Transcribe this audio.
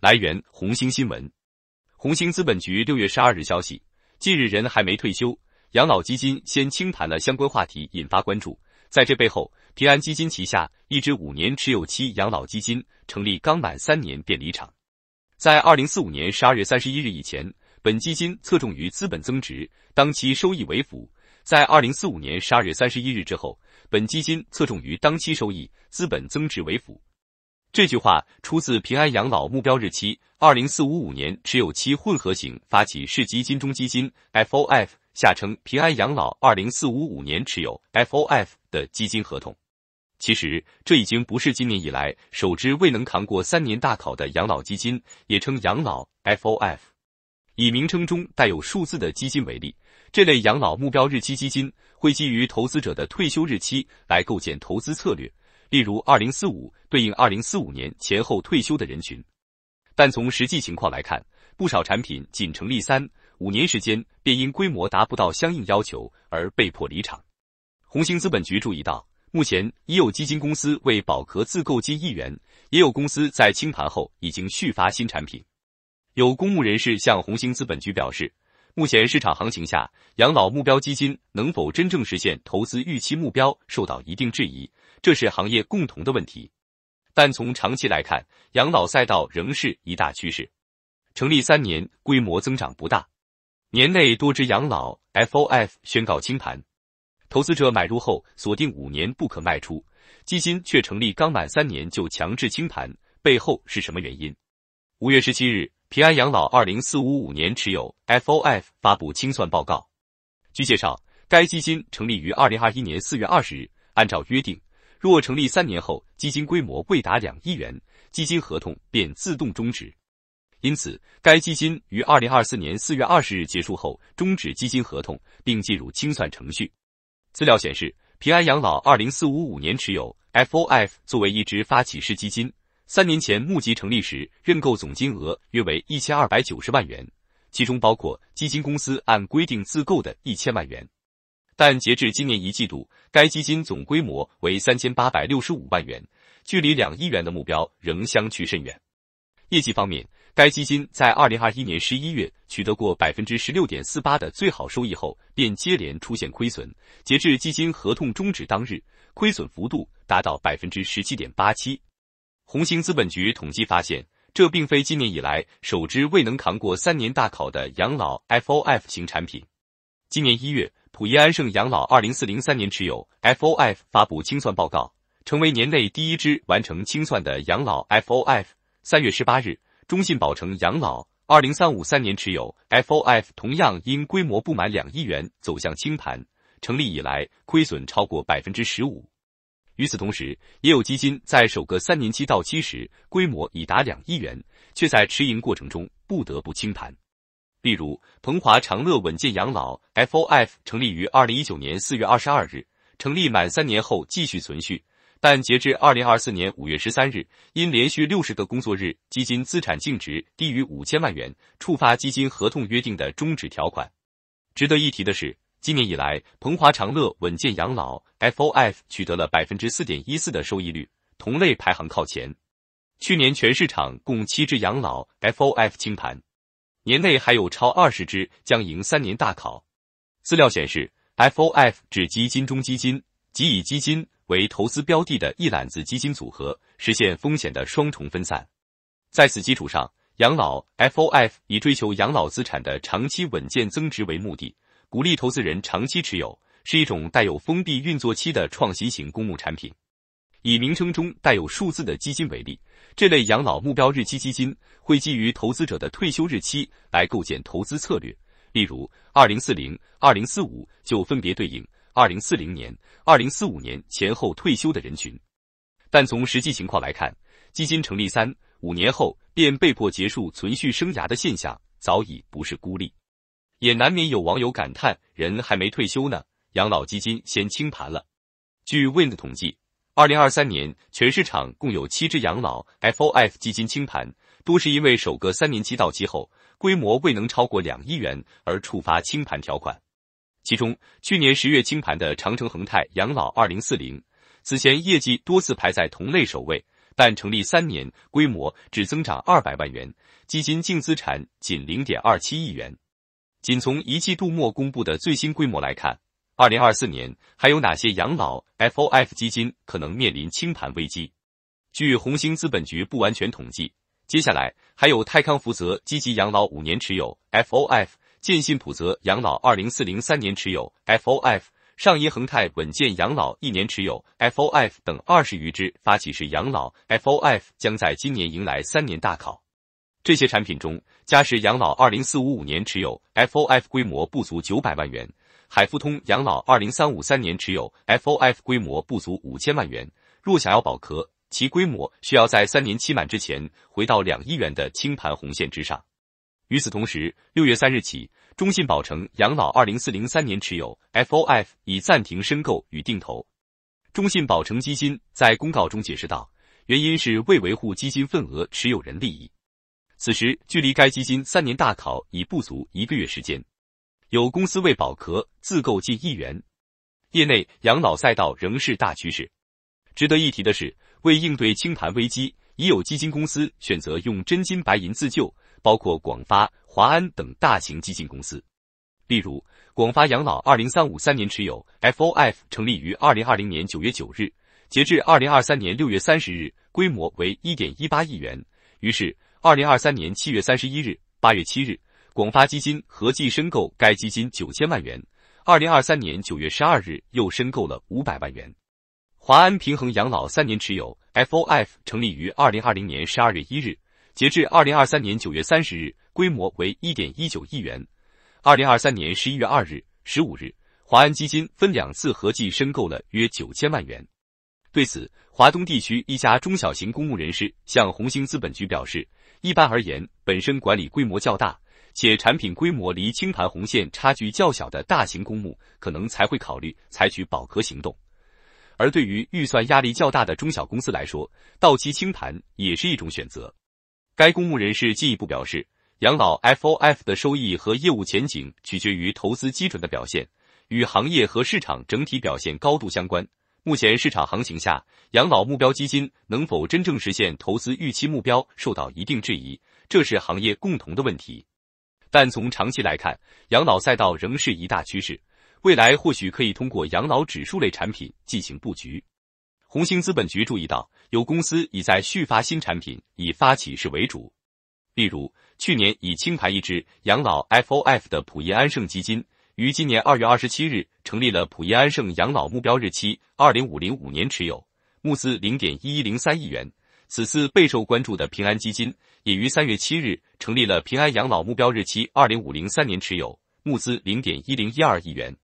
来源：红星新闻。红星资本局六月十二日消息，近日人还没退休，养老基金先清盘了，相关话题引发关注。在这背后，平安基金旗下一支五年持有期养老基金成立刚满三年便离场。在二零四五年十二月三十一日以前，本基金侧重于资本增值，当期收益为辅；在二零四五年十二月三十一日之后，本基金侧重于当期收益，资本增值为辅。这句话出自平安养老目标日期二零四五五年持有期混合型发起式基金中基金 （FOF） 下称“平安养老二零四五五年持有 FOF” 的基金合同。其实，这已经不是今年以来首支未能扛过三年大考的养老基金，也称养老 FOF。以名称中带有数字的基金为例，这类养老目标日期基金会基于投资者的退休日期来构建投资策略。例如，二零四五对应二零四五年前后退休的人群，但从实际情况来看，不少产品仅成立三五年时间，便因规模达不到相应要求而被迫离场。红星资本局注意到，目前已有基金公司为保壳自购金一元，也有公司在清盘后已经续发新产品。有公募人士向红星资本局表示，目前市场行情下，养老目标基金能否真正实现投资预期目标，受到一定质疑。这是行业共同的问题，但从长期来看，养老赛道仍是一大趋势。成立三年，规模增长不大，年内多只养老 FOF 宣告清盘。投资者买入后锁定五年不可卖出，基金却成立刚满三年就强制清盘，背后是什么原因？五月十七日，平安养老二零四五五年持有 FOF 发布清算报告。据介绍，该基金成立于二零二一年四月二十日，按照约定。若成立三年后基金规模未达两亿元，基金合同便自动终止。因此，该基金于二零二四年四月二十日结束后终止基金合同，并进入清算程序。资料显示，平安养老二零四五五年持有 FOF 作为一支发起式基金，三年前募集成立时认购总金额约为一千二百九十万元，其中包括基金公司按规定自购的一千万元，但截至今年一季度。该基金总规模为三千八百六十五万元，距离两亿元的目标仍相去甚远。业绩方面，该基金在二零二一年十一月取得过百分之十六点四八的最好收益后，便接连出现亏损。截至基金合同终止当日，亏损幅度达到百分之十七点八七。红星资本局统计发现，这并非今年以来首支未能扛过三年大考的养老 FOF 型产品。今年一月，普益安盛养老二零四零三年持有 F O F 发布清算报告，成为年内第一支完成清算的养老 F O F。三月十八日，中信保诚养老二零三五三年持有 F O F 同样因规模不满两亿元走向清盘，成立以来亏损超过百分之十五。与此同时，也有基金在首个三年期到期时规模已达两亿元，却在持盈过程中不得不清盘。例如，鹏华长乐稳健养老 FOF 成立于二零一九年四月二十二日，成立满三年后继续存续，但截至二零二四年五月十三日，因连续六十个工作日基金资产净值低于五千万元，触发基金合同约定的终止条款。值得一提的是，今年以来，鹏华长乐稳健养老 FOF 取得了百分之四点一四的收益率，同类排行靠前。去年全市场共七只养老 FOF 清盘。年内还有超二十只将迎三年大考。资料显示，FOF 指基金中基金，即以基金为投资标的的一揽子基金组合，实现风险的双重分散。在此基础上，养老 FOF 以追求养老资产的长期稳健增值为目的，鼓励投资人长期持有，是一种带有封闭运作期的创新型公募产品。以名称中带有数字的基金为例，这类养老目标日期基金会基于投资者的退休日期来构建投资策略，例如二零四零、二零四五就分别对应二零四零年、二零四五年前后退休的人群。但从实际情况来看，基金成立三五年后便被迫结束存续生涯的现象早已不是孤立，也难免有网友感叹：“人还没退休呢，养老基金先清盘了。”据 Wind 统计。二零二三年，全市场共有七只养老 FOF 基金清盘，多是因为首个三年期到期后，规模未能超过两亿元而触发清盘条款。其中，去年十月清盘的长城恒泰养老二零四零，此前业绩多次排在同类首位，但成立三年规模只增长二百万元，基金净资产仅零点二七亿元。仅从一季度末公布的最新规模来看。二零二四年还有哪些养老 F O F 基金可能面临清盘危机？据红星资本局不完全统计，接下来还有泰康福泽积极养老五年持有 F O F、建信普泽养老二零四零三年持有 F O F、上银恒泰稳健养老一年持有 F O F 等二十余只发起式养老 F O F 将在今年迎来三年大考。这些产品中，嘉实养老二零四五五年持有 F O F 规模不足九百万元。海富通养老二零三五三年持有 F O F 规模不足五千万元，若想要保壳，其规模需要在三年期满之前回到两亿元的清盘红线之上。与此同时，六月三日起，中信保诚养老二零四零三年持有 F O F 已暂停申购与定投。中信保诚基金在公告中解释道，原因是为维护基金份额持有人利益。此时距离该基金三年大考已不足一个月时间。有公司为保壳自购近亿元，业内养老赛道仍是大趋势。值得一提的是，为应对清盘危机，已有基金公司选择用真金白银自救，包括广发、华安等大型基金公司。例如，广发养老二零三五三年持有 F O F，成立于二零二零年九月九日，截至二零二三年六月三十日，规模为一点一八亿元。于是，二零二三年七月三十一日、八月七日。广发基金合计申购该基金九千万元，二零二三年九月十二日又申购了五百万元。华安平衡养老三年持有 FOF 成立于二零二零年十二月一日，截至二零二三年九月三十日，规模为一点一九亿元。二零二三年十一月二日、十五日，华安基金分两次合计申购了约九千万元。对此，华东地区一家中小型公募人士向红星资本局表示，一般而言，本身管理规模较大。且产品规模离清盘红线差距较小的大型公募，可能才会考虑采取保壳行动；而对于预算压力较大的中小公司来说，到期清盘也是一种选择。该公募人士进一步表示，养老 FOF 的收益和业务前景取决于投资基准的表现，与行业和市场整体表现高度相关。目前市场行情下，养老目标基金能否真正实现投资预期目标，受到一定质疑，这是行业共同的问题。但从长期来看，养老赛道仍是一大趋势，未来或许可以通过养老指数类产品进行布局。红星资本局注意到，有公司已在续发新产品，以发起式为主。例如，去年已清盘一支养老 FOF 的普益安盛基金，于今年二月二十七日成立了普益安盛养老目标日期二零五零五年持有，募资零点一一零三亿元。此次备受关注的平安基金，也于三月七日成立了平安养老目标日期二零五零三年持有，募资零点一零一二亿元。